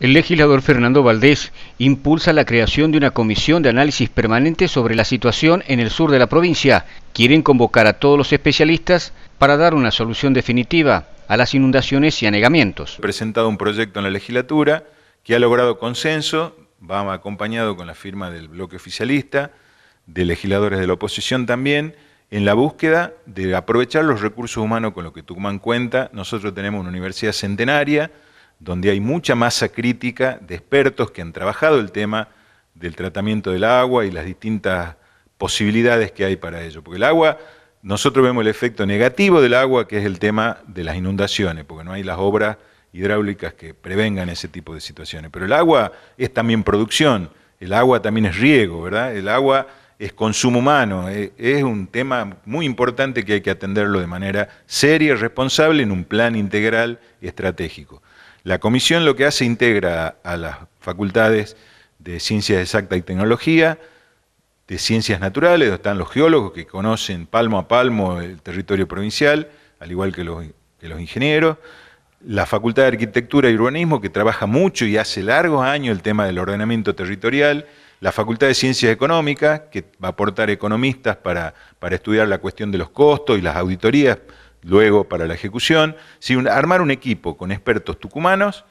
El legislador Fernando Valdés impulsa la creación de una comisión de análisis permanente sobre la situación en el sur de la provincia. Quieren convocar a todos los especialistas para dar una solución definitiva a las inundaciones y anegamientos. presentado un proyecto en la legislatura que ha logrado consenso, va acompañado con la firma del bloque oficialista, de legisladores de la oposición también, en la búsqueda de aprovechar los recursos humanos con los que Tucumán cuenta. Nosotros tenemos una universidad centenaria, donde hay mucha masa crítica de expertos que han trabajado el tema del tratamiento del agua y las distintas posibilidades que hay para ello. Porque el agua, nosotros vemos el efecto negativo del agua, que es el tema de las inundaciones, porque no hay las obras hidráulicas que prevengan ese tipo de situaciones. Pero el agua es también producción, el agua también es riego, ¿verdad? El agua es consumo humano, eh, es, un tema muy importante que hay que atenderlo de manera seria y responsable en un plan integral y estratégico. La comisión lo que hace integra a las facultades de Ciencias Exactas y Tecnología, de Ciencias Naturales, donde están los geólogos que conocen palmo a palmo el territorio provincial, al igual que los, que los ingenieros, la Facultad de Arquitectura y Urbanismo, que trabaja mucho y hace largos años el tema del ordenamiento territorial, la Facultad de Ciencias Económicas, que va a aportar economistas para, estudiar la cuestión de los costos y las auditorías luego para la ejecución, armar un equipo con expertos tucumanos